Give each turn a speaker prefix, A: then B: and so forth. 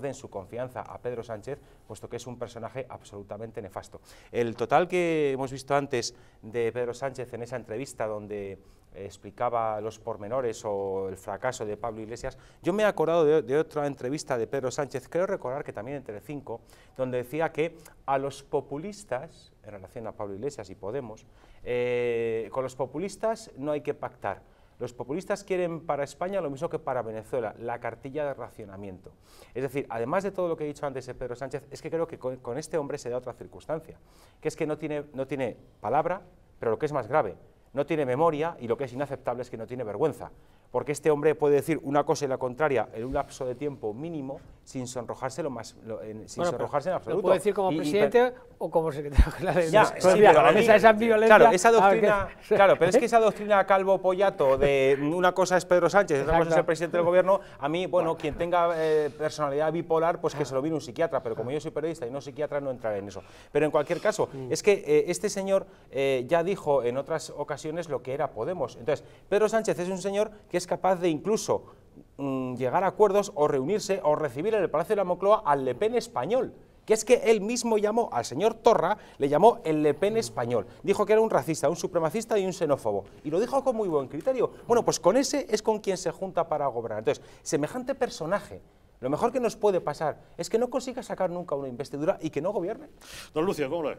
A: den su confianza a Pedro Sánchez, puesto que es un personaje absolutamente nefasto. El total que hemos visto antes de Pedro Sánchez en esa entrevista donde eh, explicaba los pormenores o el fracaso de Pablo Iglesias, yo me he acordado de, otra entrevista de Pedro Sánchez, creo recordar que también entre Telecinco, donde decía que a los populistas, en relación a Pablo Iglesias y Podemos, eh, con los populistas no hay que pactar, los populistas quieren para España lo mismo que para Venezuela, la cartilla de racionamiento. Es decir, además de todo lo que he dicho antes de Pedro Sánchez, es que creo que con, este hombre se da otra circunstancia, que es que no tiene, no tiene palabra, pero lo que es más grave, no tiene memoria y lo que es inaceptable es que no tiene vergüenza, porque este hombre puede decir una cosa y la contraria en un lapso de tiempo mínimo sin sonrojarse más en, sonrojarse en absoluto. puedo decir como presidente
B: o como secretario general. Ya, sí, pero esa, claro, doctrina, claro, pero es que
A: esa doctrina calvo pollato de una cosa es Pedro Sánchez, otra cosa es el presidente del gobierno, a mí, bueno, quien tenga eh, personalidad bipolar, pues que se lo vino un psiquiatra, pero como yo soy periodista y no psiquiatra no entraré en eso. Pero en cualquier caso, mm. es que eh, este señor eh, ya dijo en otras ocasiones lo que era Podemos. Entonces, Pedro Sánchez es un señor que es capaz de incluso Mm, llegar a acuerdos o reunirse o recibir en el Palacio de la Moncloa al Le Pen español que es que él mismo llamó al señor Torra, le llamó el Le Pen español. Dijo que era un racista, un supremacista y un xenófobo. Y lo dijo con muy buen criterio. Bueno, pues con ese es con quien se junta para gobernar. Entonces, semejante personaje lo mejor que nos puede pasar es que no consiga sacar nunca una investidura y que no gobierne. Don Lucio, ¿cómo lo